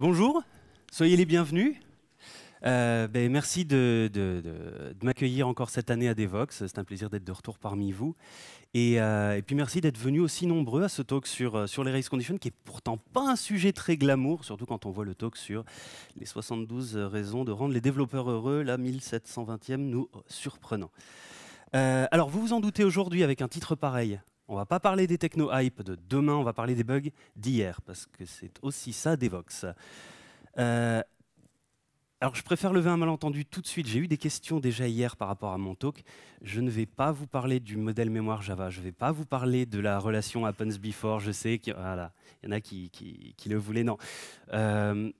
Bonjour, soyez les bienvenus. Euh, ben, merci de, m'accueillir encore cette année à Devox. C'est un plaisir d'être de retour parmi vous. Et, euh, puis merci d'être venus aussi nombreux à ce talk euh, sur, les race conditions, qui est pourtant pas un sujet très glamour, surtout quand on voit le talk sur les 72 raisons de rendre les développeurs heureux, la 1720e, nous surprenant. alors vous vous en doutez aujourd'hui avec un titre pareil, on va pas parler des techno-hype de demain, on va parler des bugs d'hier, parce que c'est aussi ça Devox. Euh, alors je préfère lever un malentendu tout de suite. J'ai eu des questions déjà hier par rapport à mon talk. Je ne vais pas vous parler du modèle mémoire Java. Je ne vais pas vous parler de la relation happens before. Je sais qu'il y en a qui, le voulaient. Non. Euh,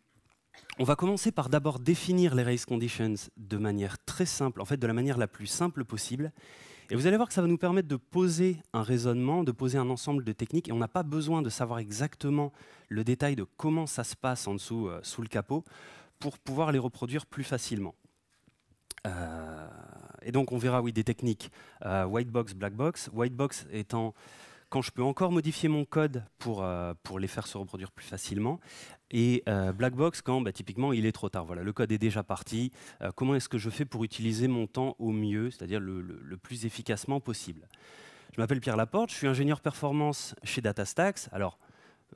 on va commencer par d'abord définir les race conditions de manière très simple, en fait de la manière la plus simple possible, et vous allez voir que ça va nous permettre de poser un raisonnement, de poser un ensemble de techniques, et on n'a pas besoin de savoir exactement le détail de comment ça se passe en dessous, euh, sous le capot, pour pouvoir les reproduire plus facilement. Euh, et donc on verra, oui, des techniques euh, white box, black box. White box étant quand je peux encore modifier mon code pour, pour les faire se reproduire plus facilement. Et euh, Blackbox, quand bah, typiquement il est trop tard, voilà, le code est déjà parti, euh, comment est-ce que je fais pour utiliser mon temps au mieux, c'est-à-dire le, plus efficacement possible Je m'appelle Pierre Laporte, je suis ingénieur performance chez DataStax. Alors,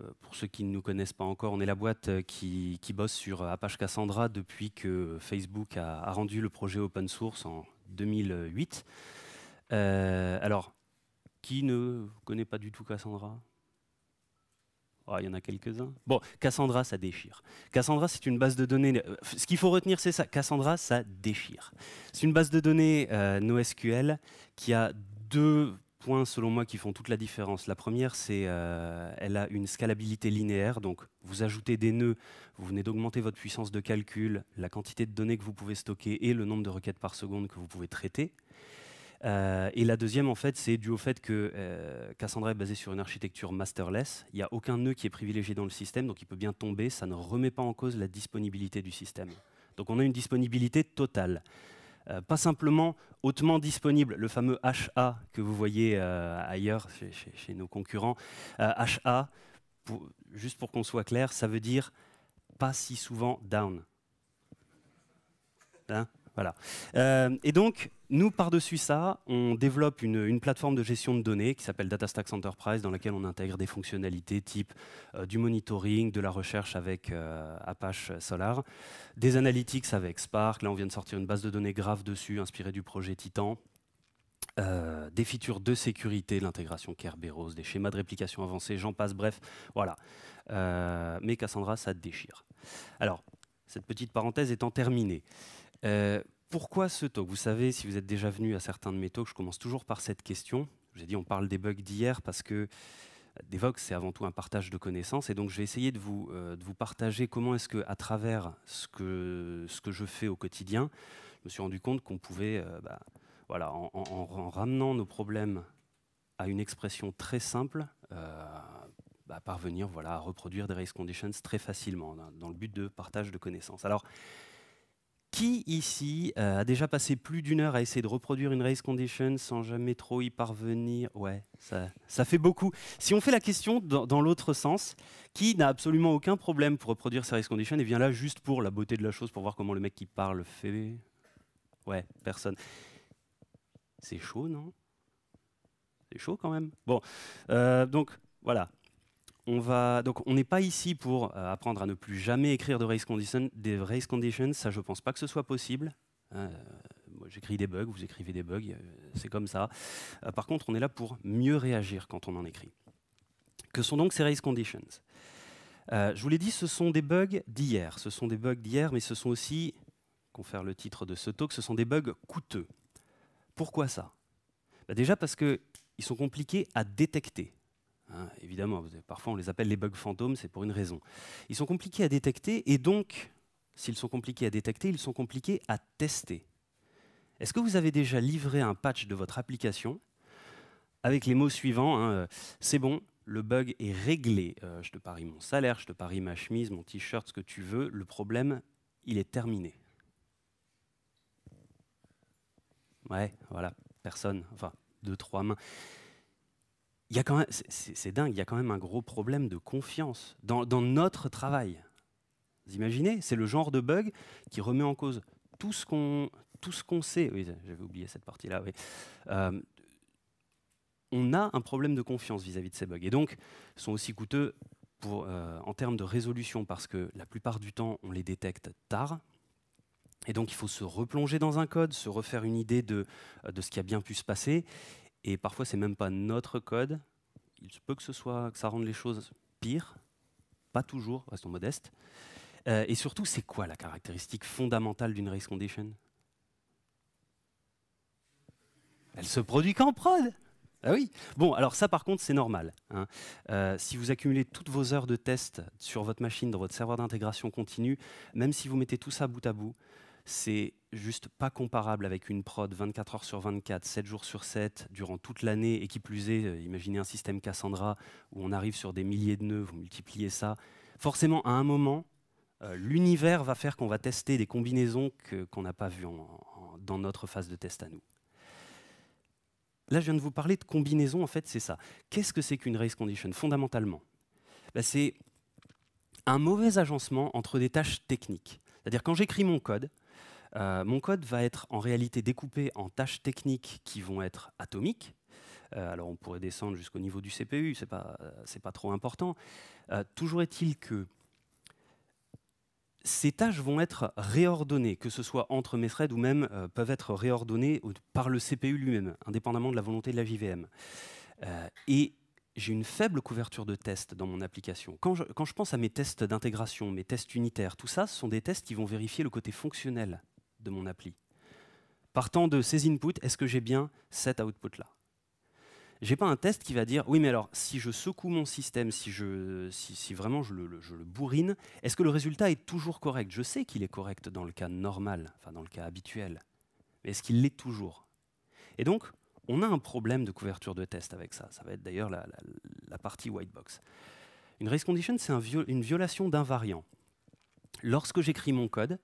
euh, pour ceux qui ne nous connaissent pas encore, on est la boîte qui, bosse sur Apache Cassandra depuis que Facebook a, rendu le projet open source en 2008. alors, qui ne connaît pas du tout Cassandra Oh, il y en a quelques-uns. Bon, Cassandra, ça déchire. Cassandra, c'est une base de données. Euh, ce qu'il faut retenir, c'est ça. Cassandra, ça déchire. C'est une base de données euh, NoSQL qui a deux points, selon moi, qui font toute la différence. La première, c'est euh, elle a une scalabilité linéaire. Donc, vous ajoutez des nœuds, vous venez d'augmenter votre puissance de calcul, la quantité de données que vous pouvez stocker et le nombre de requêtes par seconde que vous pouvez traiter. Euh, et la deuxième, en fait, c'est dû au fait que euh, Cassandra est basée sur une architecture masterless. Il n'y a aucun nœud qui est privilégié dans le système, donc il peut bien tomber. Ça ne remet pas en cause la disponibilité du système. Donc on a une disponibilité totale. Euh, pas simplement hautement disponible, le fameux HA que vous voyez ailleurs chez, nos concurrents. HA, juste pour qu'on soit clair, ça veut dire pas si souvent down. Hein voilà. et donc, nous, par-dessus ça, on développe une, plateforme de gestion de données qui s'appelle DataStax Enterprise, dans laquelle on intègre des fonctionnalités type euh, du monitoring, de la recherche avec euh, Apache Solar, des analytics avec Spark, là on vient de sortir une base de données grave dessus, inspirée du projet Titan, euh, des features de sécurité, l'intégration Kerberos, des schémas de réplication avancés, j'en passe, bref, voilà. mais Cassandra, ça te déchire. Alors, cette petite parenthèse étant terminée, pourquoi ce talk Vous savez, si vous êtes déjà venu à certains de mes talks, je commence toujours par cette question. J'ai dit, on parle des bugs d'hier parce que euh, Devox, c'est avant tout un partage de connaissances. Et donc, j'ai essayé de vous, euh, vous partager comment est-ce que, à travers ce que, ce que je fais au quotidien, je me suis rendu compte qu'on pouvait, euh, bah, voilà, en, ramenant nos problèmes à une expression très simple, bah, parvenir voilà, à reproduire des race conditions très facilement, dans, dans le but de partage de connaissances. Alors, qui ici euh, a déjà passé plus d'une heure à essayer de reproduire une race condition sans jamais trop y parvenir Ouais, ça, fait beaucoup. Si on fait la question dans, l'autre sens, qui n'a absolument aucun problème pour reproduire sa race condition et eh vient là juste pour la beauté de la chose, pour voir comment le mec qui parle fait Ouais, personne. C'est chaud, non C'est chaud quand même Bon, euh, donc voilà, on va donc on n'est pas ici pour euh, apprendre à ne plus jamais écrire de race des race conditions. Ça, je pense pas que ce soit possible. Euh, moi, J'écris des bugs, vous écrivez des bugs, euh, c'est comme ça. par contre, on est là pour mieux réagir quand on en écrit. Que sont donc ces race conditions Je vous l'ai dit, ce sont des bugs d'hier. Ce sont des bugs d'hier, mais ce sont aussi, confère le titre de ce talk, ce sont des bugs coûteux. Pourquoi ça bah, Déjà parce qu'ils sont compliqués à détecter. Hein, évidemment, parfois on les appelle les bugs fantômes, c'est pour une raison. Ils sont compliqués à détecter et donc, s'ils sont compliqués à détecter, ils sont compliqués à tester. Est-ce que vous avez déjà livré un patch de votre application avec les mots suivants hein, euh, C'est bon, le bug est réglé. Euh, je te parie mon salaire, je te parie ma chemise, mon t-shirt, ce que tu veux. Le problème, il est terminé. Ouais, voilà, personne, enfin, deux, trois mains il y a quand même, c'est, dingue, il y a quand même un gros problème de confiance dans, notre travail. Vous imaginez C'est le genre de bug qui remet en cause tout ce qu'on, tout ce qu'on sait. Oui, j'avais oublié cette partie-là. Oui. Euh, on a un problème de confiance vis-à-vis de ces bugs. Et donc, sont aussi coûteux pour, euh, en termes de résolution parce que la plupart du temps, on les détecte tard. Et donc, il faut se replonger dans un code, se refaire une idée de, de ce qui a bien pu se passer. Et parfois, c'est même pas notre code. Il se peut que, ce soit, que ça rende les choses pires. Pas toujours, restons modestes. Euh, et surtout, c'est quoi la caractéristique fondamentale d'une race condition Elle se produit qu'en prod ah oui Bon, alors ça par contre, c'est normal. Hein. Euh, si vous accumulez toutes vos heures de test sur votre machine, dans votre serveur d'intégration continue, même si vous mettez tout ça bout à bout, c'est juste pas comparable avec une prod 24 heures sur 24, 7 jours sur 7, durant toute l'année, et qui plus est, euh, imaginez un système Cassandra où on arrive sur des milliers de nœuds, vous multipliez ça. Forcément, à un moment, euh, l'univers va faire qu'on va tester des combinaisons qu'on n'a pas vues dans notre phase de test à nous. Là, je viens de vous parler de combinaisons, en fait, c'est ça. Qu'est-ce que c'est qu'une race condition, fondamentalement bah, C'est un mauvais agencement entre des tâches techniques. C'est-à-dire, quand j'écris mon code, euh, mon code va être en réalité découpé en tâches techniques qui vont être atomiques. Euh, alors on pourrait descendre jusqu'au niveau du CPU, ce pas, euh, pas trop important. toujours est-il que ces tâches vont être réordonnées, que ce soit entre mes threads ou même peuvent être réordonnées par le CPU lui-même, indépendamment de la volonté de la JVM. et j'ai une faible couverture de tests dans mon application. Quand je, quand je pense à mes tests d'intégration, mes tests unitaires, tout ça, ce sont des tests qui vont vérifier le côté fonctionnel de mon appli. Partant de ces inputs, est-ce que j'ai bien cet output-là J'ai pas un test qui va dire, oui mais alors, si je secoue mon système, si, je, si, vraiment je le, bourrine, est-ce que le résultat est toujours correct Je sais qu'il est correct dans le cas normal, enfin dans le cas habituel, mais est-ce qu'il l'est toujours Et donc, on a un problème de couverture de test avec ça. Ça va être d'ailleurs la, partie white box. Une race condition, c'est une violation d'invariant. Lorsque j'écris mon code,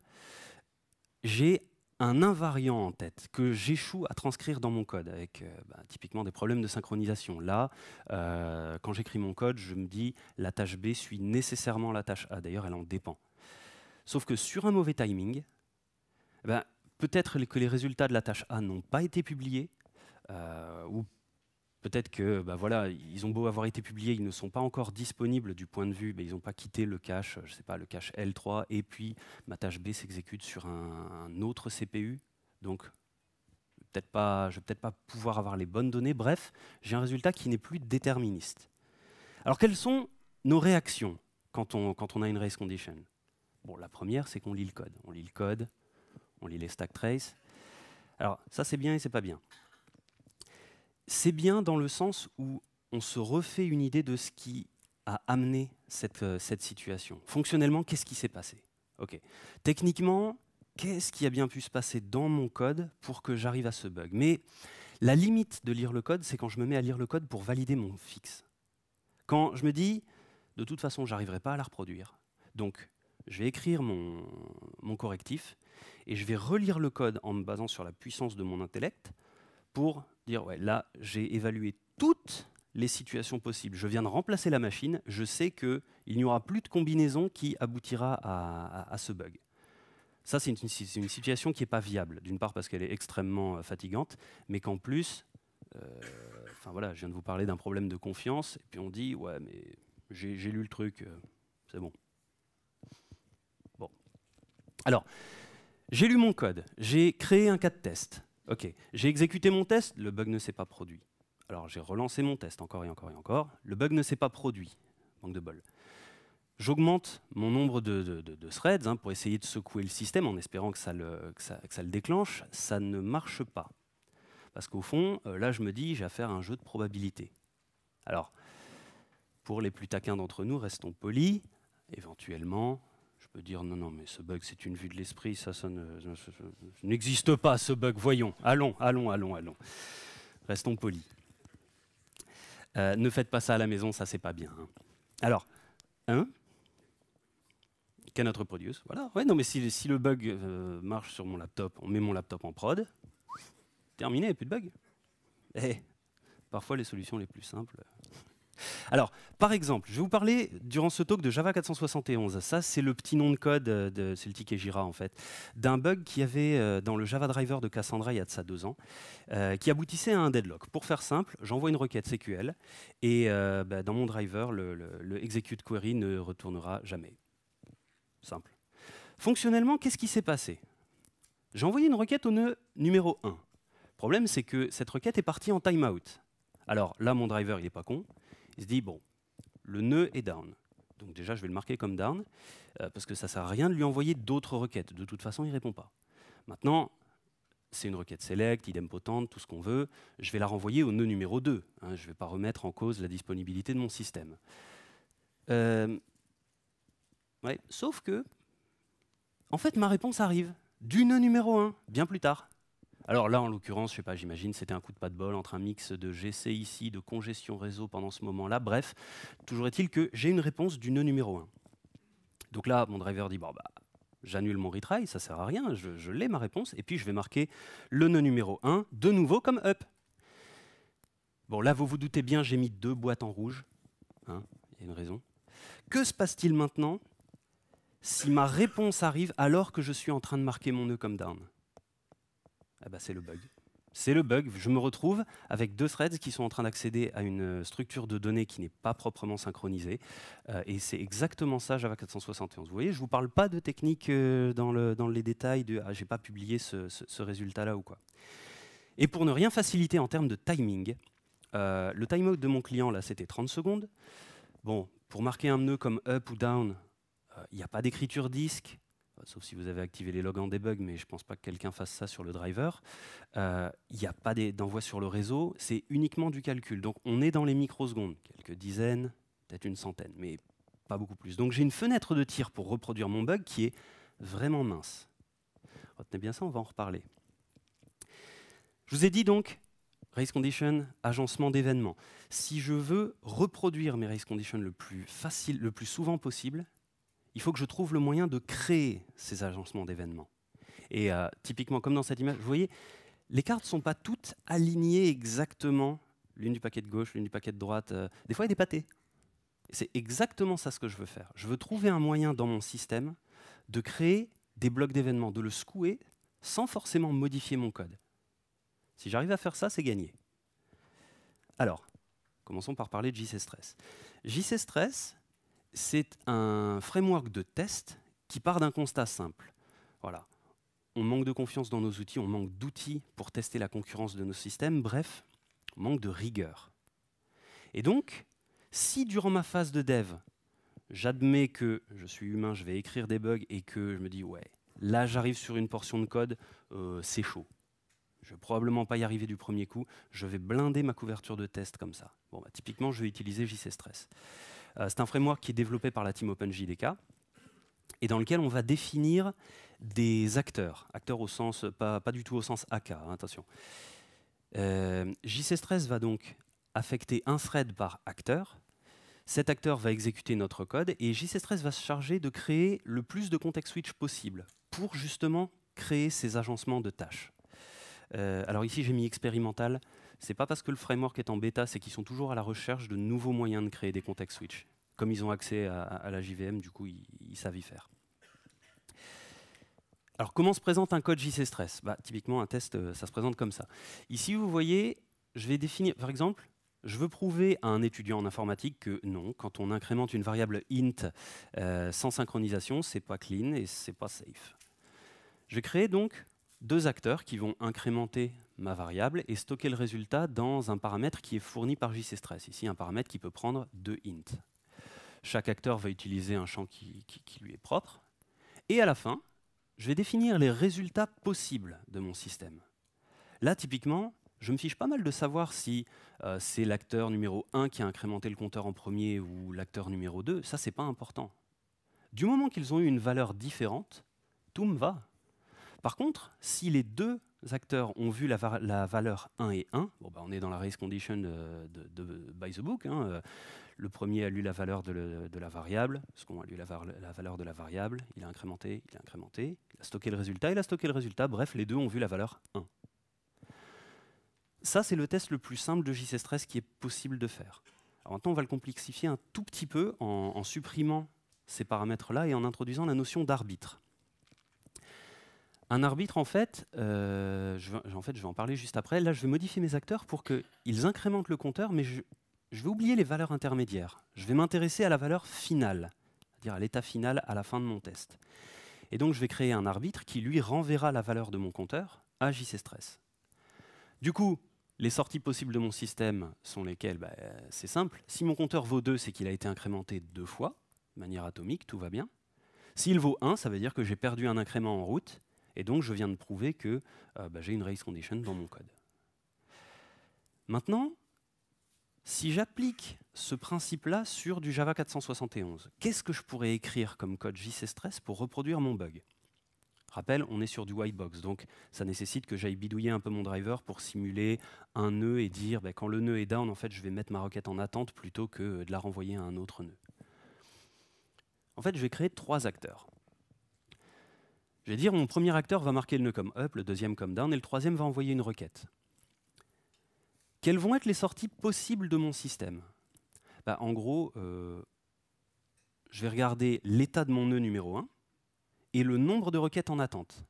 j'ai un invariant en tête que j'échoue à transcrire dans mon code, avec euh, bah, typiquement des problèmes de synchronisation. Là, euh, quand j'écris mon code, je me dis la tâche B suit nécessairement la tâche A. D'ailleurs, elle en dépend. Sauf que sur un mauvais timing, bah, peut-être que les résultats de la tâche A n'ont pas été publiés, euh, ou peut-être que bah, voilà, ils ont beau avoir été publiés, ils ne sont pas encore disponibles du point de vue, mais ils n'ont pas quitté le cache, je sais pas, le cache L3, et puis ma tâche B s'exécute sur un, autre CPU, donc peut-être pas, je vais peut-être pas pouvoir avoir les bonnes données. Bref, j'ai un résultat qui n'est plus déterministe. Alors quelles sont nos réactions quand on, quand on a une race condition Bon, la première, c'est qu'on lit le code. On lit le code, on lit les stack traces. Alors ça, c'est bien et c'est pas bien c'est bien dans le sens où on se refait une idée de ce qui a amené cette, euh, situation. Fonctionnellement, qu'est-ce qui s'est passé Techniquement, qu'est-ce qui a bien pu se passer dans mon code pour que j'arrive à ce bug Mais la limite de lire le code, c'est quand je me mets à lire le code pour valider mon fixe. Quand je me dis, de toute façon, j'arriverai pas à la reproduire. Donc, je vais écrire mon, mon, correctif et je vais relire le code en me basant sur la puissance de mon intellect pour dire, ouais, là, j'ai évalué toutes les situations possibles. Je viens de remplacer la machine, je sais qu'il n'y aura plus de combinaison qui aboutira à, ce bug. Ça, c'est une, situation qui n'est pas viable, d'une part parce qu'elle est extrêmement euh, fatigante, mais qu'en plus, euh, enfin voilà, je viens de vous parler d'un problème de confiance, et puis on dit, ouais, mais j'ai lu le truc, euh, c'est bon. Bon. Alors, j'ai lu mon code, j'ai créé un cas de test. OK, j'ai exécuté mon test, le bug ne s'est pas produit. Alors j'ai relancé mon test encore et encore et encore, le bug ne s'est pas produit, manque de bol. J'augmente mon nombre de, threads hein, pour essayer de secouer le système en espérant que ça le, déclenche, ça ne marche pas. Parce qu'au fond, euh, là je me dis, j'ai affaire à un jeu de probabilité. Alors, pour les plus taquins d'entre nous, restons polis, éventuellement, dire non, non, mais ce bug, c'est une vue de l'esprit, ça, ça n'existe pas, ce bug, voyons, allons, allons, allons, allons. Restons polis. Euh, ne faites pas ça à la maison, ça, c'est pas bien. Hein. Alors, un, hein? Can notre produce, voilà. Ouais, non, mais si, le bug euh, marche sur mon laptop, on met mon laptop en prod, terminé, plus de bug. Eh, parfois les solutions les plus simples alors, par exemple, je vais vous parler durant ce talk de Java 471. Ça, c'est le petit nom de code euh, de Celtic et Jira, en fait, d'un bug qu'il y avait euh, dans le Java driver de Cassandra il y a de ça deux ans, euh, qui aboutissait à un deadlock. Pour faire simple, j'envoie une requête SQL et bah, dans mon driver, le, execute query ne retournera jamais. Simple. Fonctionnellement, qu'est-ce qui s'est passé J'ai envoyé une requête au nœud numéro 1. Le problème, c'est que cette requête est partie en timeout. Alors là, mon driver, il n'est pas con. Il se dit, bon, le nœud est down. Donc déjà, je vais le marquer comme down, euh, parce que ça ne sert à rien de lui envoyer d'autres requêtes. De toute façon, il ne répond pas. Maintenant, c'est une requête select, idempotente, tout ce qu'on veut. Je vais la renvoyer au nœud numéro 2. Hein. je ne vais pas remettre en cause la disponibilité de mon système. Euh, sauf que, en fait, ma réponse arrive du nœud numéro 1, bien plus tard. Alors là, en l'occurrence, je sais pas, j'imagine, c'était un coup de pas de bol entre un mix de GC ici, de congestion réseau pendant ce moment-là. Bref, toujours est-il que j'ai une réponse du nœud numéro 1. Donc là, mon driver dit, bon, bah, j'annule mon retry, ça sert à rien, je, l'ai ma réponse, et puis je vais marquer le nœud numéro 1 de nouveau comme up. Bon, là, vous vous doutez bien, j'ai mis deux boîtes en rouge. Hein, il y a une raison. Que se passe-t-il maintenant si ma réponse arrive alors que je suis en train de marquer mon nœud comme down ah bah, c'est le bug. C'est le bug. Je me retrouve avec deux threads qui sont en train d'accéder à une euh, structure de données qui n'est pas proprement synchronisée. Euh, et c'est exactement ça Java 471. Vous voyez, je ne vous parle pas de technique euh, dans, les détails de ah, j'ai pas publié ce, résultat-là ou quoi. Et pour ne rien faciliter en termes de timing, le timeout de mon client, là, c'était 30 secondes. Bon, pour marquer un nœud comme up ou down, il n'y a pas d'écriture disque, euh, sauf si vous avez activé les logs en debug, mais je ne pense pas que quelqu'un fasse ça sur le driver. Il euh, n'y a pas d'envoi sur le réseau, c'est uniquement du calcul. Donc on est dans les microsecondes, quelques dizaines, peut-être une centaine, mais pas beaucoup plus. Donc j'ai une fenêtre de tir pour reproduire mon bug qui est vraiment mince. Retenez bien ça, on va en reparler. Je vous ai dit donc race condition, agencement d'événements. Si je veux reproduire mes race conditions le plus facile, le plus souvent possible, il faut que je trouve le moyen de créer ces agencements d'événements. Et euh, typiquement, comme dans cette image, vous voyez, les cartes ne sont pas toutes alignées exactement, l'une du paquet de gauche, l'une du paquet de droite. Euh, des fois, il y a des pâtés. C'est exactement ça ce que je veux faire. Je veux trouver un moyen dans mon système de créer des blocs d'événements, de le secouer sans forcément modifier mon code. Si j'arrive à faire ça, c'est gagné. Alors, commençons par parler de JC Stress. JC Stress, c'est un framework de test qui part d'un constat simple. Voilà. On manque de confiance dans nos outils, on manque d'outils pour tester la concurrence de nos systèmes, bref, on manque de rigueur. Et donc, si durant ma phase de dev, j'admets que je suis humain, je vais écrire des bugs et que je me dis, ouais, là j'arrive sur une portion de code, euh, c'est chaud. Je ne vais probablement pas y arriver du premier coup, je vais blinder ma couverture de test comme ça. Bon, bah, typiquement, je vais utiliser JC Stress. Euh, c'est un framework qui est développé par la team OpenJDK et dans lequel on va définir des acteurs. Acteurs au sens, pas, du tout au sens AK, hein, attention. Euh, va donc affecter un thread par acteur. Cet acteur va exécuter notre code et JC-Stress va se charger de créer le plus de context switch possible pour justement créer ces agencements de tâches. Euh, alors ici, j'ai mis expérimental c'est pas parce que le framework est en bêta, c'est qu'ils sont toujours à la recherche de nouveaux moyens de créer des context switch. Comme ils ont accès à, la JVM, du coup, ils, savent y faire. Alors, comment se présente un code JC Stress bah, Typiquement, un test, euh, ça se présente comme ça. Ici, vous voyez, je vais définir, par exemple, je veux prouver à un étudiant en informatique que non, quand on incrémente une variable int euh, sans synchronisation, c'est pas clean et c'est pas safe. Je vais créer donc deux acteurs qui vont incrémenter ma variable et stocker le résultat dans un paramètre qui est fourni par stress, Ici, un paramètre qui peut prendre deux int. Chaque acteur va utiliser un champ qui, lui est propre. Et à la fin, je vais définir les résultats possibles de mon système. Là, typiquement, je me fiche pas mal de savoir si euh, c'est l'acteur numéro 1 qui a incrémenté le compteur en premier ou l'acteur numéro 2. Ça, c'est pas important. Du moment qu'ils ont eu une valeur différente, tout me va. Par contre, si les deux acteurs ont vu la, valeur 1 et 1. Bon, bah, on est dans la race condition de, by the book. Hein, euh, le premier a lu la valeur de, la variable, Est-ce qu'on a lu la, valeur de la variable, il a incrémenté, il a incrémenté, il a stocké le résultat, il a stocké le résultat. Bref, les deux ont vu la valeur 1. Ça, c'est le test le plus simple de JC Stress qui est possible de faire. Alors maintenant, on va le complexifier un tout petit peu en supprimant ces paramètres-là et en introduisant la notion d'arbitre. Un arbitre, en fait, euh, je, vais, en fait, je vais en parler juste après. Là, je vais modifier mes acteurs pour qu'ils incrémentent le compteur, mais je, vais oublier les valeurs intermédiaires. Je vais m'intéresser à la valeur finale, c'est-à-dire à, l'état final à la fin de mon test. Et donc, je vais créer un arbitre qui, lui, renverra la valeur de mon compteur à JC Stress. Du coup, les sorties possibles de mon système sont lesquelles bah, C'est simple. Si mon compteur vaut 2, c'est qu'il a été incrémenté deux fois, de manière atomique, tout va bien. S'il vaut 1, ça veut dire que j'ai perdu un incrément en route. Et donc, je viens de prouver que euh, bah, j'ai une race condition dans mon code. Maintenant, si j'applique ce principe-là sur du Java 471, qu'est-ce que je pourrais écrire comme code JC Stress pour reproduire mon bug Rappel, on est sur du white box, donc ça nécessite que j'aille bidouiller un peu mon driver pour simuler un nœud et dire bah, quand le nœud est down, en fait, je vais mettre ma requête en attente plutôt que de la renvoyer à un autre nœud. En fait, je vais créer trois acteurs. Je vais dire, mon premier acteur va marquer le nœud comme up, le deuxième comme down, et le troisième va envoyer une requête. Quelles vont être les sorties possibles de mon système bah, En gros, euh, je vais regarder l'état de mon nœud numéro 1 et le nombre de requêtes en attente,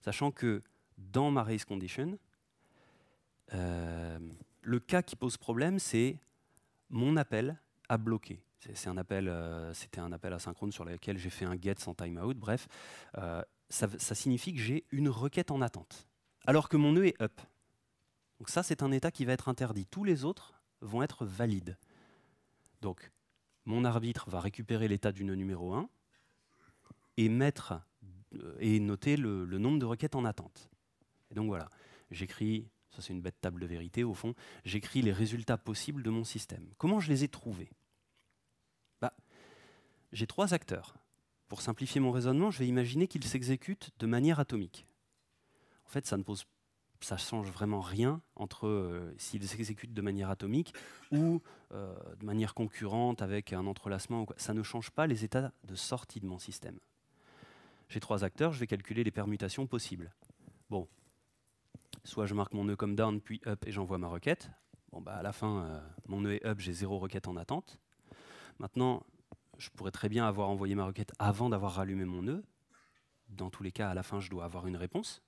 sachant que dans ma race condition, euh, le cas qui pose problème, c'est mon appel à bloquer. un euh, c'était un appel asynchrone sur lequel j'ai fait un get sans timeout. Bref, ça, signifie que j'ai une requête en attente, alors que mon nœud est up. Donc ça, c'est un état qui va être interdit. Tous les autres vont être valides. Donc, mon arbitre va récupérer l'état du nœud numéro 1 et euh, et noter le, nombre de requêtes en attente. Et donc voilà, j'écris, ça c'est une bête table de vérité au fond, j'écris les résultats possibles de mon système. Comment je les ai trouvés bah, J'ai trois acteurs. Pour simplifier mon raisonnement, je vais imaginer qu'il s'exécute de manière atomique. En fait, ça ne pose, ça change vraiment rien entre euh, s'il s'exécute de manière atomique ou euh, de manière concurrente avec un entrelacement. Ça ne change pas les états de sortie de mon système. J'ai trois acteurs, je vais calculer les permutations possibles. Bon, soit je marque mon nœud comme down puis up et j'envoie ma requête. Bon, bah à la fin, euh, mon nœud est up, j'ai zéro requête en attente. Maintenant, je pourrais très bien avoir envoyé ma requête avant d'avoir rallumé mon nœud. Dans tous les cas, à la fin, je dois avoir une réponse.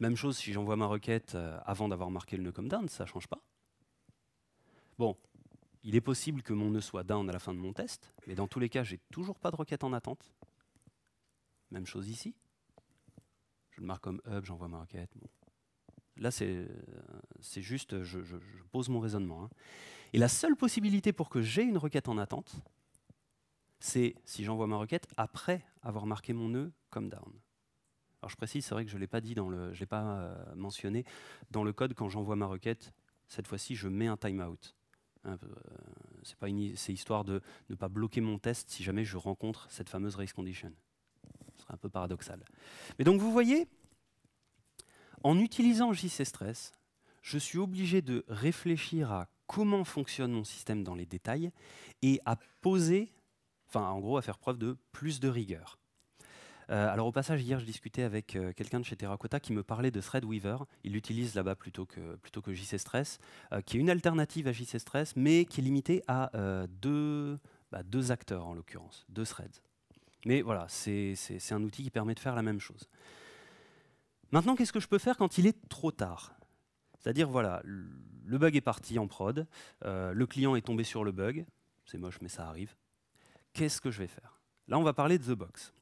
Même chose si j'envoie ma requête euh, avant d'avoir marqué le nœud comme down, ça ne change pas. Bon, il est possible que mon nœud soit down à la fin de mon test, mais dans tous les cas, j'ai toujours pas de requête en attente. Même chose ici. Je le marque comme up, j'envoie ma requête. Là, c'est euh, juste, je, pose mon raisonnement. Hein. Et la seule possibilité pour que j'ai une requête en attente, c'est si j'envoie ma requête après avoir marqué mon nœud comme down. Alors je précise, c'est vrai que je ne l'ai pas dit, dans le, l'ai pas euh, mentionné. Dans le code, quand j'envoie ma requête, cette fois-ci, je mets un timeout. Hein, euh, c'est histoire de ne pas bloquer mon test si jamais je rencontre cette fameuse race condition. Ce serait un peu paradoxal. Mais donc vous voyez, en utilisant JC Stress, je suis obligé de réfléchir à comment fonctionne mon système dans les détails et à poser enfin en gros à faire preuve de plus de rigueur. Euh, alors au passage, hier, je discutais avec euh, quelqu'un de chez Terracotta qui me parlait de Threadweaver. Il l'utilise là-bas plutôt que, plutôt que Stress, euh, qui est une alternative à JcStress, Stress, mais qui est limitée à bah, deux acteurs en l'occurrence, deux threads. Mais voilà, c'est un outil qui permet de faire la même chose. Maintenant, qu'est-ce que je peux faire quand il est trop tard C'est-à-dire, voilà, le bug est parti en prod, le client est tombé sur le bug, c'est moche mais ça arrive qu'est-ce que je vais faire Là, on va parler de The Box.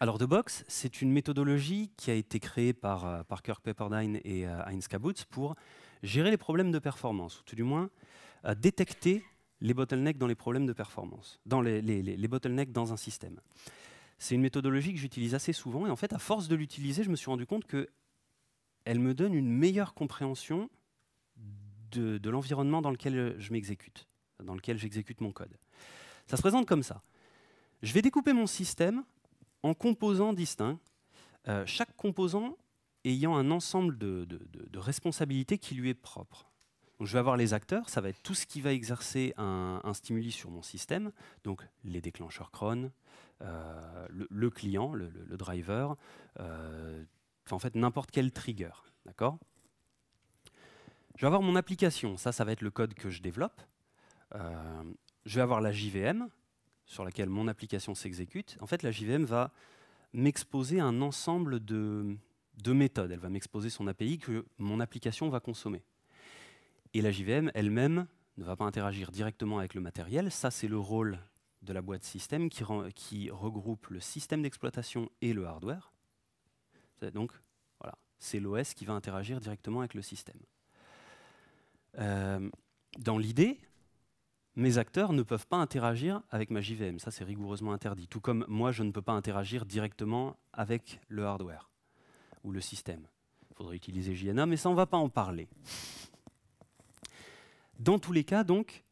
Alors, The Box, c'est une méthodologie qui a été créée par, euh, Kirk Pepperdine et euh, Heinz Kabutz pour gérer les problèmes de performance, ou tout du moins euh, détecter les bottlenecks dans les problèmes de performance, dans les, bottlenecks dans un système. C'est une méthodologie que j'utilise assez souvent, et en fait, à force de l'utiliser, je me suis rendu compte qu'elle me donne une meilleure compréhension de l'environnement dans lequel je m'exécute, dans lequel j'exécute mon code. Ça se présente comme ça. Je vais découper mon système en composants distincts, euh, chaque composant ayant un ensemble de, responsabilités qui lui est propre. Donc je vais avoir les acteurs, ça va être tout ce qui va exercer un, un stimuli sur mon système, donc les déclencheurs cron, euh, le, client, le, driver, euh, en fait n'importe quel trigger. D'accord Je vais avoir mon application, ça, ça va être le code que je développe je vais avoir la JVM sur laquelle mon application s'exécute. En fait, la JVM va m'exposer un ensemble de, méthodes. Elle va m'exposer son API que mon application va consommer. Et la JVM elle-même ne va pas interagir directement avec le matériel. Ça, c'est le rôle de la boîte système qui, regroupe le système d'exploitation et le hardware. Donc, voilà, c'est l'OS qui va interagir directement avec le système. Euh, dans l'idée, mes acteurs ne peuvent pas interagir avec ma JVM. Ça, c'est rigoureusement interdit. Tout comme moi, je ne peux pas interagir directement avec le hardware ou le système. Il faudrait utiliser JNA, mais ça, on ne va pas en parler. Dans tous les cas, donc,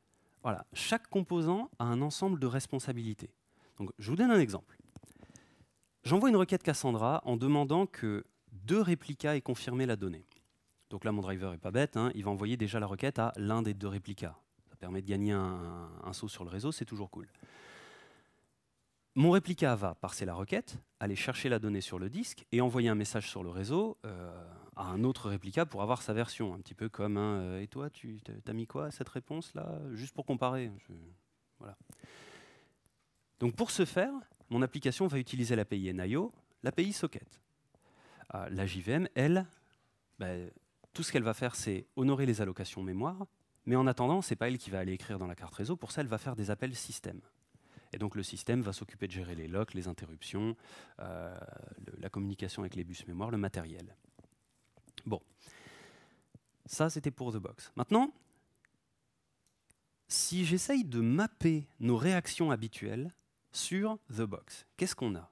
voilà, chaque composant a un ensemble de responsabilités. Donc, je vous donne un exemple. J'envoie une requête Cassandra en demandant que deux réplicas aient confirmé la donnée. Donc là, mon driver n'est pas bête, hein, il va envoyer déjà la requête à l'un des deux réplicas permet de gagner un, saut sur le réseau, c'est toujours cool. Mon réplica va parser la requête, aller chercher la donnée sur le disque et envoyer un message sur le réseau euh, à un autre réplica pour avoir sa version. Un petit peu comme un hein, euh, Et toi, tu as mis quoi cette réponse-là Juste pour comparer. Voilà. Donc pour ce faire, mon application va utiliser l'API NIO, l'API Socket. Ah, la JVM, elle, ben, tout ce qu'elle va faire, c'est honorer les allocations mémoire mais en attendant, ce n'est pas elle qui va aller écrire dans la carte réseau. Pour ça, elle va faire des appels système. Et donc le système va s'occuper de gérer les locks, les interruptions, euh, la communication avec les bus mémoire, le matériel. Bon. Ça, c'était pour The Box. Maintenant, si j'essaye de mapper nos réactions habituelles sur The Box, qu'est-ce qu'on a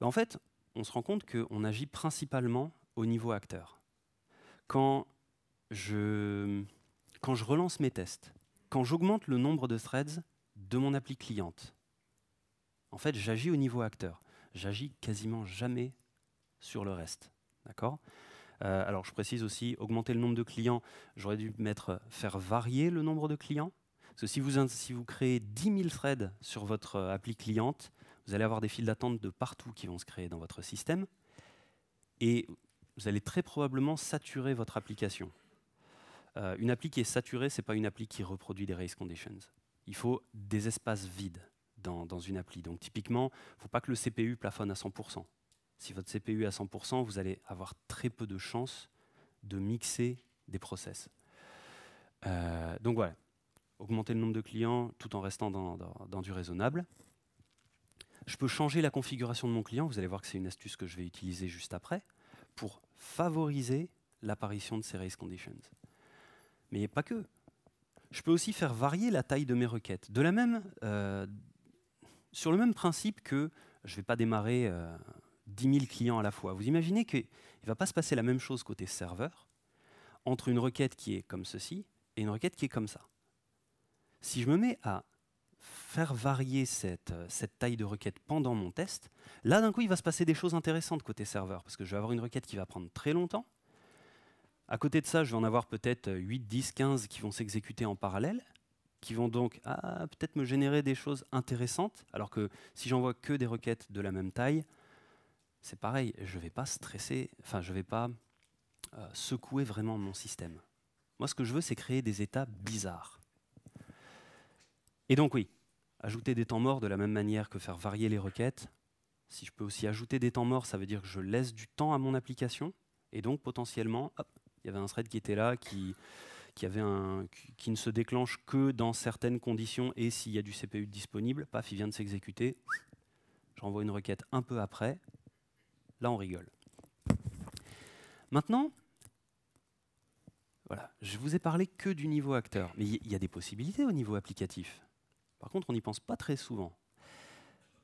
ben, En fait, on se rend compte qu'on agit principalement au niveau acteur. Quand je, quand je relance mes tests, quand j'augmente le nombre de threads de mon appli cliente, en fait, j'agis au niveau acteur. J'agis quasiment jamais sur le reste. D'accord euh, Alors, je précise aussi, augmenter le nombre de clients, j'aurais dû faire varier le nombre de clients. Parce que si vous, si vous créez 10 000 threads sur votre euh, appli cliente, vous allez avoir des files d'attente de partout qui vont se créer dans votre système. Et vous allez très probablement saturer votre application. Euh, une appli qui est saturée, ce n'est pas une appli qui reproduit des race conditions. Il faut des espaces vides dans, une appli. Donc typiquement, il ne faut pas que le CPU plafonne à 100%. Si votre CPU est à 100%, vous allez avoir très peu de chances de mixer des process. Euh, donc voilà, augmenter le nombre de clients tout en restant dans, dans du raisonnable. Je peux changer la configuration de mon client, vous allez voir que c'est une astuce que je vais utiliser juste après, pour favoriser l'apparition de ces race conditions mais pas que. Je peux aussi faire varier la taille de mes requêtes. De la même, euh, sur le même principe que je ne vais pas démarrer 10 euh, 000 clients à la fois. Vous imaginez qu'il ne va pas se passer la même chose côté serveur entre une requête qui est comme ceci et une requête qui est comme ça. Si je me mets à faire varier cette, euh, cette taille de requête pendant mon test, là d'un coup il va se passer des choses intéressantes côté serveur, parce que je vais avoir une requête qui va prendre très longtemps, à côté de ça, je vais en avoir peut-être 8, 10, 15 qui vont s'exécuter en parallèle, qui vont donc ah, peut-être me générer des choses intéressantes, alors que si j'envoie que des requêtes de la même taille, c'est pareil, je ne vais pas stresser, enfin je ne vais pas euh, secouer vraiment mon système. Moi ce que je veux, c'est créer des états bizarres. Et donc oui, ajouter des temps morts de la même manière que faire varier les requêtes. Si je peux aussi ajouter des temps morts, ça veut dire que je laisse du temps à mon application, et donc potentiellement, il y avait un thread qui était là, qui, qui, ne se déclenche que dans certaines conditions et s'il y a du CPU disponible, paf, il vient de s'exécuter. Je renvoie une requête un peu après. Là, on rigole. Maintenant, voilà, je vous ai parlé que du niveau acteur, mais il y a des possibilités au niveau applicatif. Par contre, on n'y pense pas très souvent.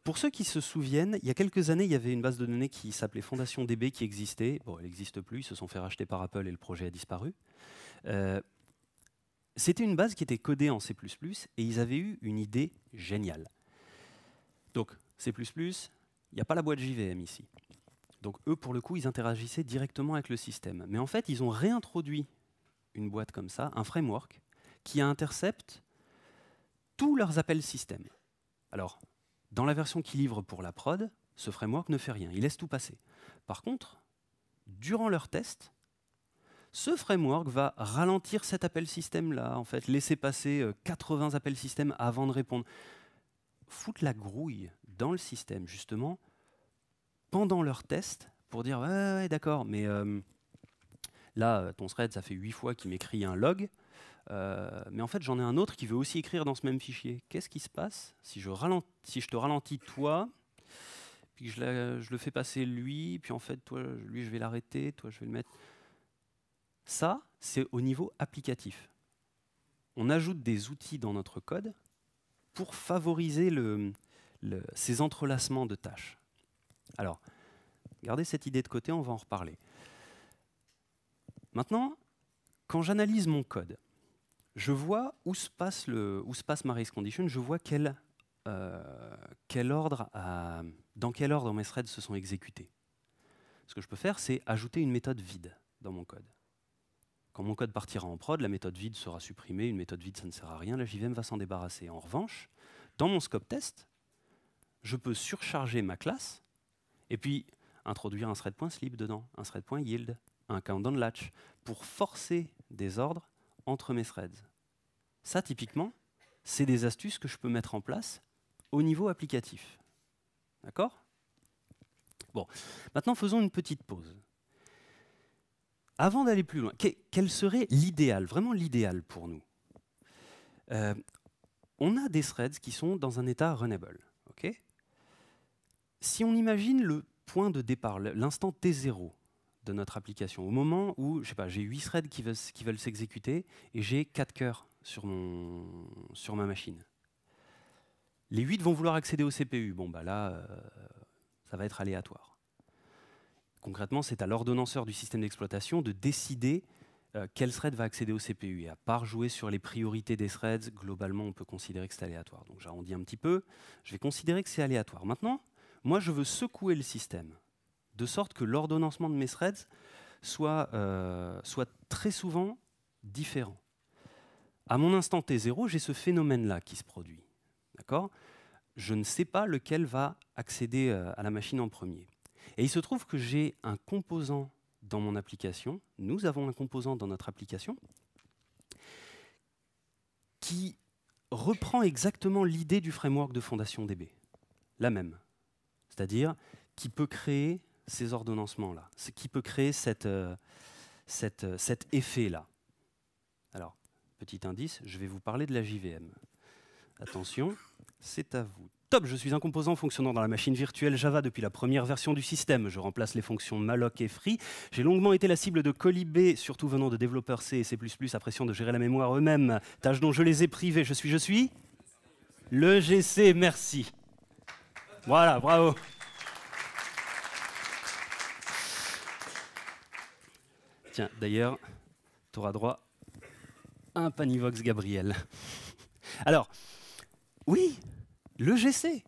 Pour ceux qui se souviennent, il y a quelques années, il y avait une base de données qui s'appelait Fondation DB qui existait. Bon, elle n'existe plus, ils se sont fait racheter par Apple et le projet a disparu. Euh, c'était une base qui était codée en C++ et ils avaient eu une idée géniale. Donc, C++, il n'y a pas la boîte JVM ici. Donc eux, pour le coup, ils interagissaient directement avec le système. Mais en fait, ils ont réintroduit une boîte comme ça, un framework, qui intercepte tous leurs appels système. Alors, dans la version qui livre pour la prod, ce framework ne fait rien, il laisse tout passer. Par contre, durant leur test, ce framework va ralentir cet appel système-là, en fait, laisser passer 80 euh, appels système avant de répondre. Foutre la grouille dans le système, justement, pendant leur test, pour dire Ouais, d'accord, mais euh, là, euh, ton thread, ça fait 8 fois qu'il m'écrit un log, euh, mais en fait, j'en ai un autre qui veut aussi écrire dans ce même fichier. Qu'est-ce qui se passe si je, ralentis, te ralentis toi, puis je, le fais passer lui, puis en fait, lui, je vais l'arrêter, toi, je vais le mettre. Ça, c'est au niveau applicatif. On ajoute des outils dans notre code pour favoriser le, ces entrelacements de tâches. Alors, gardez cette idée de côté, on va en reparler. Maintenant, quand j'analyse mon code, je vois où se passe, le, où se passe ma race condition, je vois quel, euh, ordre dans quel ordre mes threads se sont exécutés. Ce que je peux faire, c'est ajouter une méthode vide dans mon code. Quand mon code partira en prod, la méthode vide sera supprimée, une méthode vide, ça ne sert à rien, la JVM va s'en débarrasser. En revanche, dans mon scope test, je peux surcharger ma classe et puis introduire un thread point dedans, un thread point yield, un countdown latch, pour forcer des ordres entre mes threads. Ça, typiquement, c'est des astuces que je peux mettre en place au niveau applicatif. D'accord Bon, maintenant faisons une petite pause. Avant d'aller plus loin, quel serait l'idéal, vraiment l'idéal pour nous euh, On a des threads qui sont dans un état runnable. si on imagine le point de départ, l'instant T0 de notre application, au moment où, je sais pas, j'ai 8 threads qui veulent, qui veulent s'exécuter et j'ai 4 cœurs sur, mon, sur ma machine. Les 8 vont vouloir accéder au CPU. Bon, bah là, euh, ça va être aléatoire. Concrètement, c'est à l'ordonnanceur du système d'exploitation de décider euh, quel thread va accéder au CPU. Et à part jouer sur les priorités des threads, globalement, on peut considérer que c'est aléatoire. Donc j'arrondis un petit peu. Je vais considérer que c'est aléatoire. Maintenant, moi, je veux secouer le système de sorte que l'ordonnancement de mes threads soit, euh, soit très souvent différent. À mon instant T0, j'ai ce phénomène-là qui se produit. D'accord Je ne sais pas lequel va accéder euh, à la machine en premier. Et il se trouve que j'ai un composant dans mon application, nous avons un composant dans notre application qui reprend exactement l'idée du framework de fondation DB, la même. C'est-à-dire qui peut créer ces ordonnancements-là, qui peut créer euh, euh, cet effet-là. Petit indice, je vais vous parler de la JVM. Attention, c'est à vous. Top, je suis un composant fonctionnant dans la machine virtuelle Java depuis la première version du système. Je remplace les fonctions malloc et free. J'ai longuement été la cible de colibés, surtout venant de développeurs C et C++ à pression de gérer la mémoire eux-mêmes. Tâche dont je les ai privés. Je suis, je suis Le GC, merci. Voilà, bravo. Tiens, d'ailleurs, tour à droit un Panivox Gabriel. Alors, oui, le GC.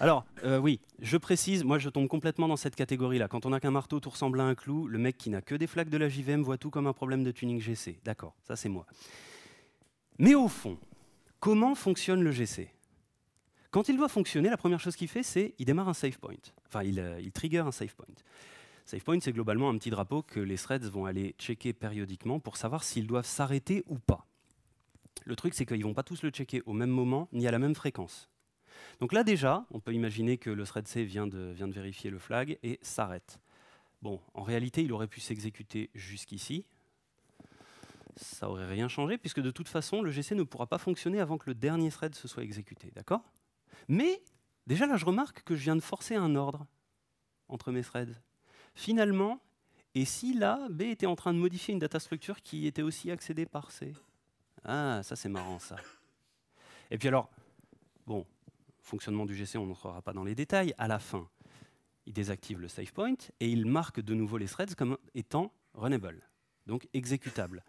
Alors, euh, oui, je précise, moi je tombe complètement dans cette catégorie-là. Quand on n'a qu'un marteau, tout ressemble à un clou, le mec qui n'a que des flaques de la JVM voit tout comme un problème de tuning GC. D'accord, ça c'est moi. Mais au fond, comment fonctionne le GC Quand il doit fonctionner, la première chose qu'il fait, c'est il démarre un safe point. Enfin, il, euh, il trigger un save point. SavePoint, c'est globalement un petit drapeau que les threads vont aller checker périodiquement pour savoir s'ils doivent s'arrêter ou pas. Le truc, c'est qu'ils ne vont pas tous le checker au même moment ni à la même fréquence. Donc là déjà, on peut imaginer que le thread C vient de, vient de vérifier le flag et s'arrête. Bon, en réalité, il aurait pu s'exécuter jusqu'ici. Ça aurait rien changé, puisque de toute façon, le GC ne pourra pas fonctionner avant que le dernier thread se soit exécuté, d'accord Mais, déjà là, je remarque que je viens de forcer un ordre entre mes threads finalement, et si là, B était en train de modifier une data structure qui était aussi accédée par C Ah, ça c'est marrant ça. Et puis alors, bon, fonctionnement du GC, on n'entrera pas dans les détails. À la fin, il désactive le save point et il marque de nouveau les threads comme étant runnable, donc exécutable.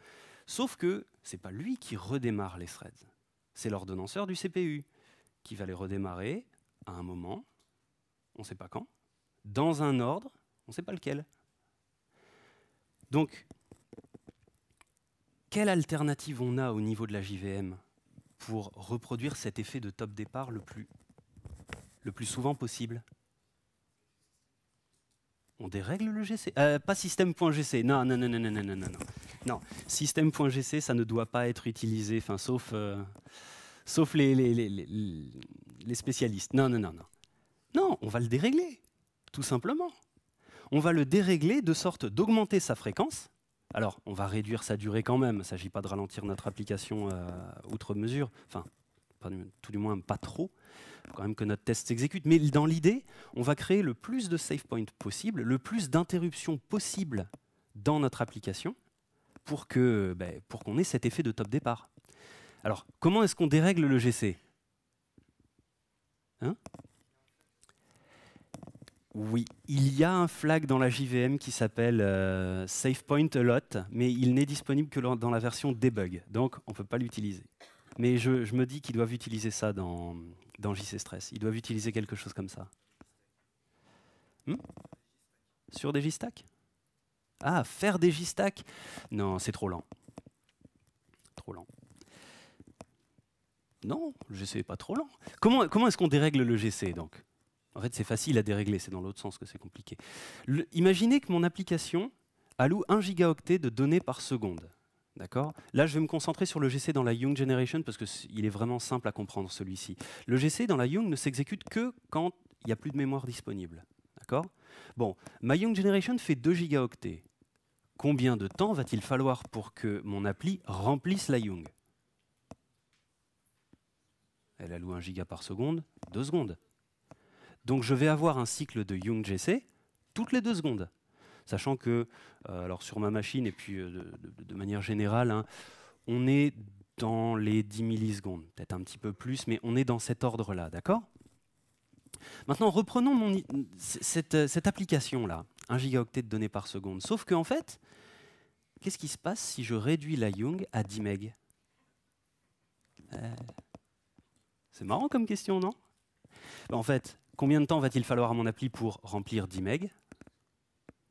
Sauf que ce c'est pas lui qui redémarre les threads, c'est l'ordonnanceur du CPU qui va les redémarrer à un moment, on ne sait pas quand, dans un ordre on ne sait pas lequel. Donc, quelle alternative on a au niveau de la JVM pour reproduire cet effet de top départ le plus, le plus souvent possible on dérègle le GC euh, Pas système.gc, non, non, non, non, non, non, non, non. Non, système.gc, ça ne doit pas être utilisé, enfin, sauf, euh, les, les, spécialistes. Non, non, non, non. Non, on va le dérégler, tout simplement on va le dérégler de sorte d'augmenter sa fréquence. Alors, on va réduire sa durée quand même, il ne s'agit pas de ralentir notre application euh, outre mesure, enfin, pas, tout du moins pas trop, quand même que notre test s'exécute, mais dans l'idée, on va créer le plus de save points possible, le plus d'interruptions possibles dans notre application pour qu'on ben, pour qu'on ait cet effet de top départ. Alors, comment est-ce qu'on dérègle le GC hein oui, il y a un flag dans la JVM qui s'appelle euh, Point lot, mais il n'est disponible que dans la version debug, donc on ne peut pas l'utiliser. Mais je, me dis qu'ils doivent utiliser ça dans, dans JC Stress. Ils doivent utiliser quelque chose comme ça. Hmm Sur des JStack Ah, faire des JStack Non, c'est trop lent. Trop lent. Non, GC n'est pas trop lent. Comment, comment est-ce qu'on dérègle le GC donc en fait, c'est facile à dérégler, c'est dans l'autre sens que c'est compliqué. imaginez que mon application alloue 1 gigaoctet de données par seconde. D'accord Là, je vais me concentrer sur le GC dans la Young Generation parce qu'il est, vraiment simple à comprendre celui-ci. Le GC dans la Young ne s'exécute que quand il n'y a plus de mémoire disponible. D'accord Bon, ma Young Generation fait 2 gigaoctets. Combien de temps va-t-il falloir pour que mon appli remplisse la Young Elle alloue 1 giga par seconde, 2 secondes. Donc je vais avoir un cycle de Young jc toutes les deux secondes. Sachant que, euh, alors sur ma machine et puis euh, de, manière générale, hein, on est dans les 10 millisecondes, peut-être un petit peu plus, mais on est dans cet ordre-là, d'accord Maintenant, reprenons euh, cette, application-là, 1 gigaoctet de données par seconde. Sauf qu'en en fait, qu'est-ce qui se passe si je réduis la Young à 10 MB C'est marrant comme question, non ben, En fait, combien de temps va-t-il falloir à mon appli pour remplir 10 MB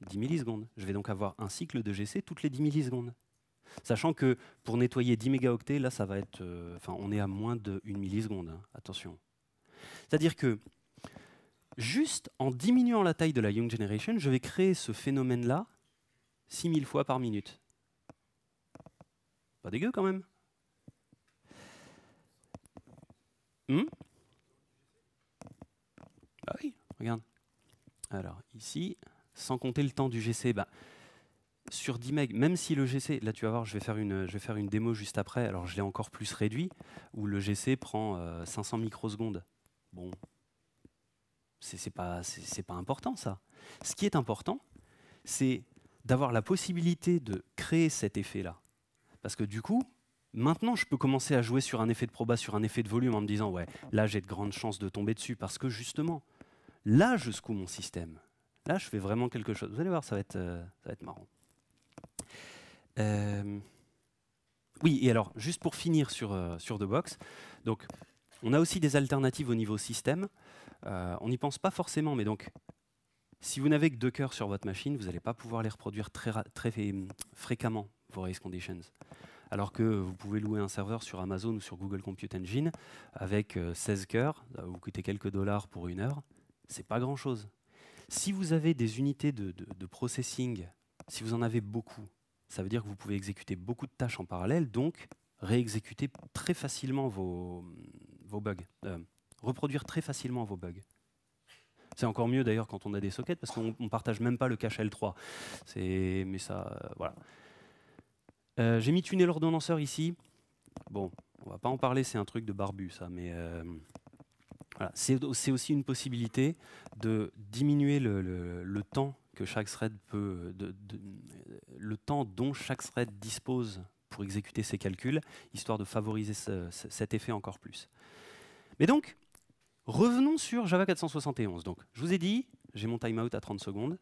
10 millisecondes. Je vais donc avoir un cycle de GC toutes les 10 millisecondes. Sachant que pour nettoyer 10 mégaoctets, là, ça va être. Euh, enfin, on est à moins de 1 milliseconde. Hein, attention. C'est-à-dire que juste en diminuant la taille de la Young Generation, je vais créer ce phénomène-là 6000 fois par minute. Pas dégueu quand même. Hmm bah oui, regarde. Alors ici, sans compter le temps du GC, bah, sur 10 MB, même si le GC, là tu vas voir, je vais faire une, je vais faire une démo juste après, alors je l'ai encore plus réduit, où le GC prend 500 euh, microsecondes. Bon, c'est pas, pas important ça. Ce qui est important, c'est d'avoir la possibilité de créer cet effet-là. Parce que du coup, maintenant, je peux commencer à jouer sur un effet de proba, sur un effet de volume en me disant, ouais, là, j'ai de grandes chances de tomber dessus, parce que justement, Là, je mon système. Là, je fais vraiment quelque chose. Vous allez voir, ça va être, euh, ça va être marrant. Euh, oui, et alors, juste pour finir sur, euh, sur The Box, donc, on a aussi des alternatives au niveau système. on n'y pense pas forcément, mais donc, si vous n'avez que deux cœurs sur votre machine, vous n'allez pas pouvoir les reproduire très, très fréquemment, vos race conditions. Alors que vous pouvez louer un serveur sur Amazon ou sur Google Compute Engine avec 16 cœurs, vous coûtez quelques dollars pour une heure, c'est pas grand-chose. Si vous avez des unités de, processing, si vous en avez beaucoup, ça veut dire que vous pouvez exécuter beaucoup de tâches en parallèle, donc réexécuter très facilement vos, bugs, euh, reproduire très facilement vos bugs. C'est encore mieux d'ailleurs quand on a des sockets parce qu'on ne partage même pas le cache L3. Mais ça, euh, voilà. Euh, j'ai mis tunnel ordonnanceur ici. Bon, on va pas en parler, c'est un truc de barbu ça, mais c'est aussi une possibilité de diminuer le, temps que chaque thread peut, le temps dont chaque thread dispose pour exécuter ses calculs, histoire de favoriser cet effet encore plus. Mais donc, revenons sur Java 471. Donc, je vous ai dit, j'ai mon timeout à 30 secondes,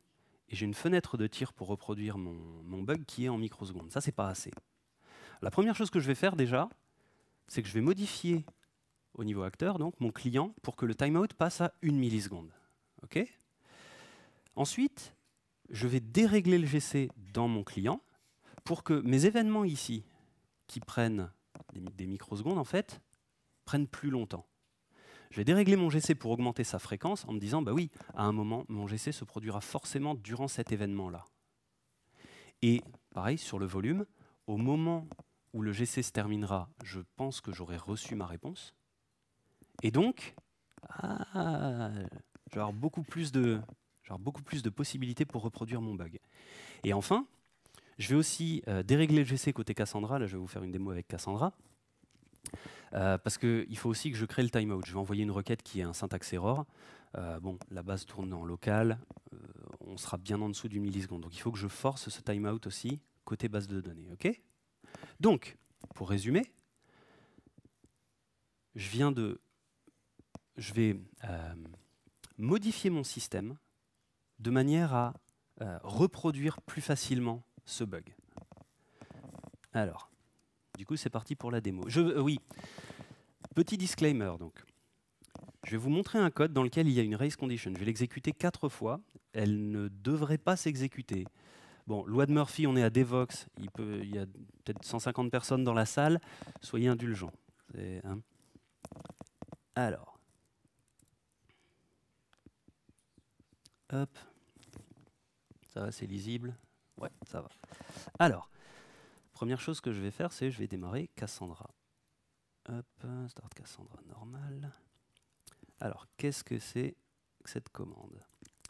et j'ai une fenêtre de tir pour reproduire mon, bug qui est en microsecondes. Ça, c'est pas assez. La première chose que je vais faire déjà, c'est que je vais modifier au niveau acteur, donc mon client, pour que le timeout passe à une milliseconde. Ok Ensuite, je vais dérégler le GC dans mon client pour que mes événements ici, qui prennent des, microsecondes en fait, prennent plus longtemps. Je vais dérégler mon GC pour augmenter sa fréquence en me disant, bah oui, à un moment, mon GC se produira forcément durant cet événement-là. Et pareil, sur le volume, au moment où le GC se terminera, je pense que j'aurai reçu ma réponse. Et donc, j'aurai ah, beaucoup plus de, possibilités pour reproduire mon bug. Et enfin, je vais aussi euh, dérégler le GC côté Cassandra. Là, je vais vous faire une démo avec Cassandra. Euh, parce qu'il faut aussi que je crée le timeout. Je vais envoyer une requête qui est un syntaxe error. Euh, bon, la base tourne en local. on sera bien en dessous du milliseconde. Donc, il faut que je force ce timeout aussi côté base de données. OK Donc, pour résumer, je viens de je vais euh, modifier mon système de manière à euh, reproduire plus facilement ce bug. Alors, du coup, c'est parti pour la démo. Je, euh, oui, petit disclaimer donc. Je vais vous montrer un code dans lequel il y a une race condition. Je vais l'exécuter quatre fois. Elle ne devrait pas s'exécuter. Bon, loi de Murphy, on est à Devox. Il, peut, y a peut-être 150 personnes dans la salle. Soyez indulgents. Hein. Alors, Hop. Ça va, c'est lisible Ouais, ça va. Alors, première chose que je vais faire, c'est je vais démarrer Cassandra. Hop, start Cassandra normal. Alors, qu'est-ce que c'est que cette commande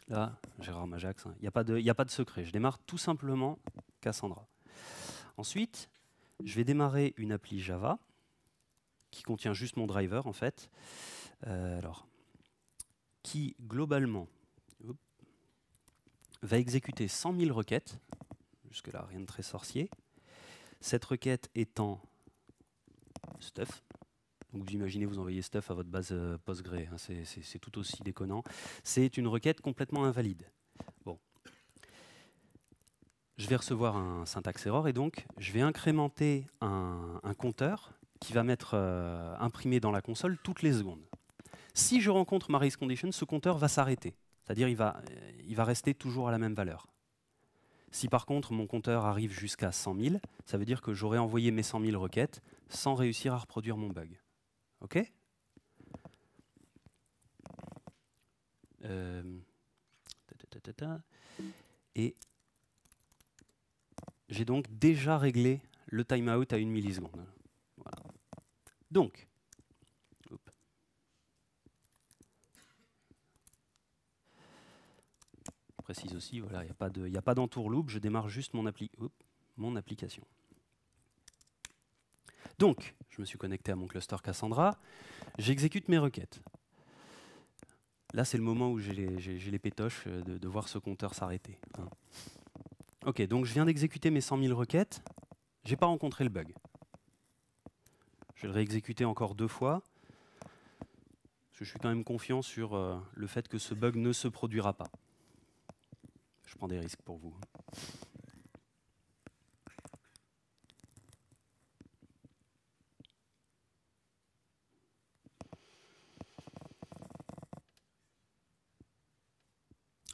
Là, Gérard Majax, hein. il n'y a, pas de, a pas de secret. Je démarre tout simplement Cassandra. Ensuite, je vais démarrer une appli Java qui contient juste mon driver en fait. Euh, alors, qui globalement va exécuter 100 000 requêtes, jusque-là rien de très sorcier, cette requête étant stuff. vous imaginez, vous envoyez stuff à votre base PostgreSQL. Euh, Postgre, hein, c'est tout aussi déconnant. C'est une requête complètement invalide. Bon. Je vais recevoir un syntaxe error et donc je vais incrémenter un, compteur qui va m'être euh, imprimé dans la console toutes les secondes. Si je rencontre ma race condition, ce compteur va s'arrêter. C'est-à-dire il va, rester toujours à la même valeur. Si par contre mon compteur arrive jusqu'à 100 000, ça veut dire que j'aurai envoyé mes 100 000 requêtes sans réussir à reproduire mon bug. OK euh, Et j'ai donc déjà réglé le timeout à une milliseconde. Donc, aussi, il n'y a pas d'entourloupe, loop. je démarre juste mon, appli mon application. Donc, je me suis connecté à mon cluster Cassandra, j'exécute mes requêtes. Là, c'est le moment où j'ai les, pétoches euh, de, voir ce compteur s'arrêter. Hein. Ok, donc je viens d'exécuter mes 100 000 requêtes, j'ai pas rencontré le bug. Je vais le réexécuter encore deux fois, je suis quand même confiant sur euh, le fait que ce bug ne se produira pas des risques pour vous.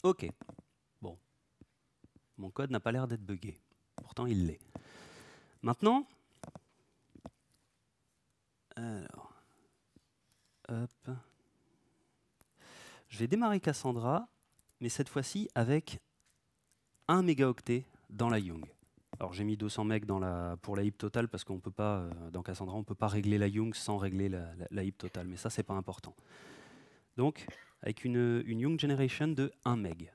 Ok. Bon. Mon code n'a pas l'air d'être buggé. Pourtant, il l'est. Maintenant, alors, hop. Je vais démarrer Cassandra, mais cette fois-ci avec 1 mégaoctet dans la Young. Alors j'ai mis 200 MB dans la, pour la HIP totale parce qu'on peut pas, euh, dans Cassandra, on ne peut pas régler la Young sans régler la, la, totale, mais ça c'est pas important. Donc avec une, Young Generation de 1 meg.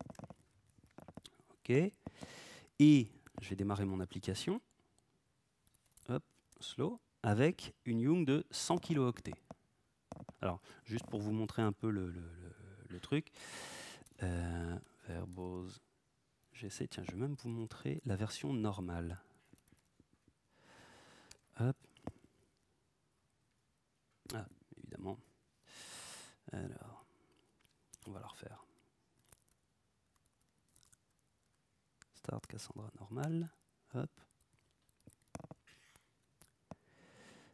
Ok. Et je vais démarrer mon application. Hop, slow. Avec une Young de 100 kilooctets. Alors juste pour vous montrer un peu le, truc. Euh, verbose tiens, je vais même vous montrer la version normale. Ah, évidemment. Alors, on va la refaire. Start Cassandra normal. Hop.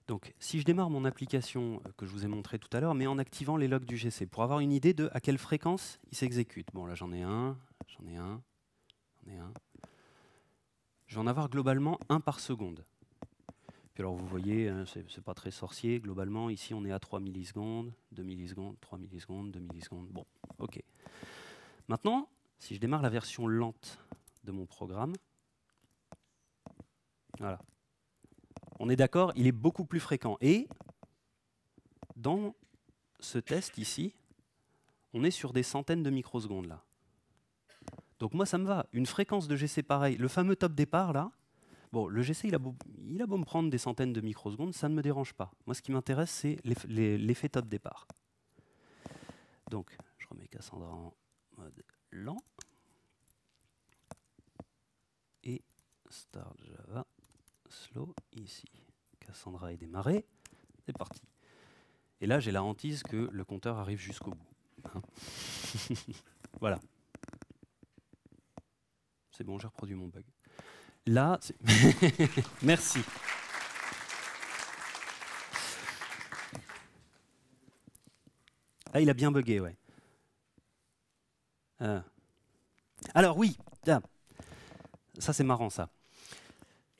Donc, si je démarre mon application euh, que je vous ai montrée tout à l'heure, mais en activant les logs du GC, pour avoir une idée de à quelle fréquence il s'exécute. Bon, là j'en ai un, j'en ai un, Hein. Je vais en avoir globalement un par seconde. Puis alors vous voyez, hein, ce n'est pas très sorcier, globalement ici on est à 3 millisecondes, 2 millisecondes, 3 millisecondes, 2 millisecondes, bon, ok. Maintenant, si je démarre la version lente de mon programme, voilà. On est d'accord, il est beaucoup plus fréquent. Et dans ce test ici, on est sur des centaines de microsecondes là. Donc moi, ça me va. Une fréquence de GC pareil. le fameux top départ, là, bon, le GC, il a beau, il a beau me prendre des centaines de microsecondes, ça ne me dérange pas. Moi, ce qui m'intéresse, c'est l'effet top départ. Donc, je remets Cassandra en mode lent. Et start Java slow ici. Cassandra est démarrée. C'est parti. Et là, j'ai la hantise que le compteur arrive jusqu'au bout. Hein. voilà. C'est bon, j'ai reproduit mon bug. Là, merci. Ah, il a bien bugué, ouais. Ah. Alors oui, tiens, ça c'est marrant ça.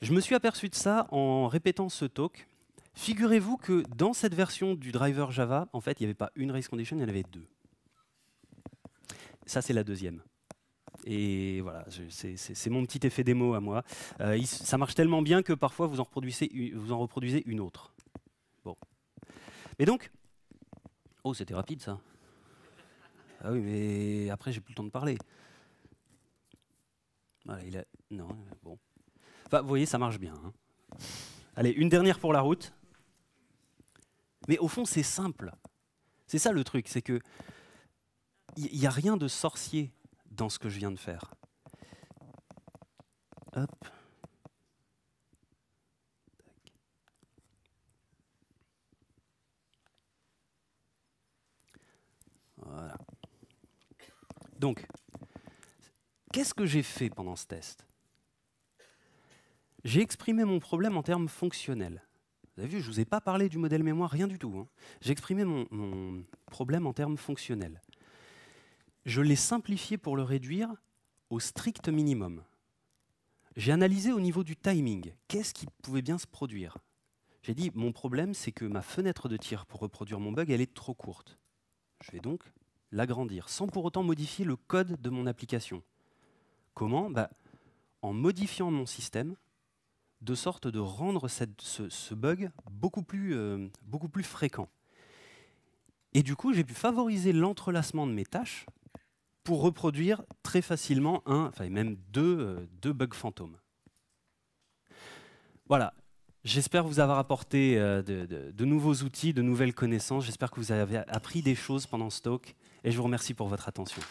Je me suis aperçu de ça en répétant ce talk. Figurez-vous que dans cette version du driver Java, en fait, il n'y avait pas une race condition, il y en avait deux. Ça c'est la deuxième. Et voilà, c'est mon petit effet démo à moi. Euh, ça marche tellement bien que parfois vous en, reproduisez, vous en reproduisez une autre. Bon. Mais donc, oh, c'était rapide ça. Ah oui, mais après j'ai plus le temps de parler. Voilà, il a... Non, bon. Enfin, vous voyez, ça marche bien. Hein. Allez, une dernière pour la route. Mais au fond, c'est simple. C'est ça le truc, c'est que il n'y a rien de sorcier dans ce que je viens de faire. Voilà. Donc, qu'est-ce que j'ai fait pendant ce test J'ai exprimé mon problème en termes fonctionnels. Vous avez vu, je ne vous ai pas parlé du modèle mémoire, rien du tout. Hein. J'ai exprimé mon problème en termes fonctionnels je l'ai simplifié pour le réduire au strict minimum. J'ai analysé au niveau du timing, qu'est-ce qui pouvait bien se produire J'ai dit, mon problème, c'est que ma fenêtre de tir pour reproduire mon bug, elle est trop courte. Je vais donc l'agrandir, sans pour autant modifier le code de mon application. Comment bah, En modifiant mon système, de sorte de rendre ce, bug beaucoup plus, euh, beaucoup plus fréquent. Et du coup, j'ai pu favoriser l'entrelacement de mes tâches pour reproduire très facilement un, enfin même deux, euh, deux bugs fantômes. Voilà, J'espère vous avoir apporté euh, de, de, nouveaux outils, de nouvelles connaissances. J'espère que vous avez appris des choses pendant ce talk. Et je vous remercie pour votre attention.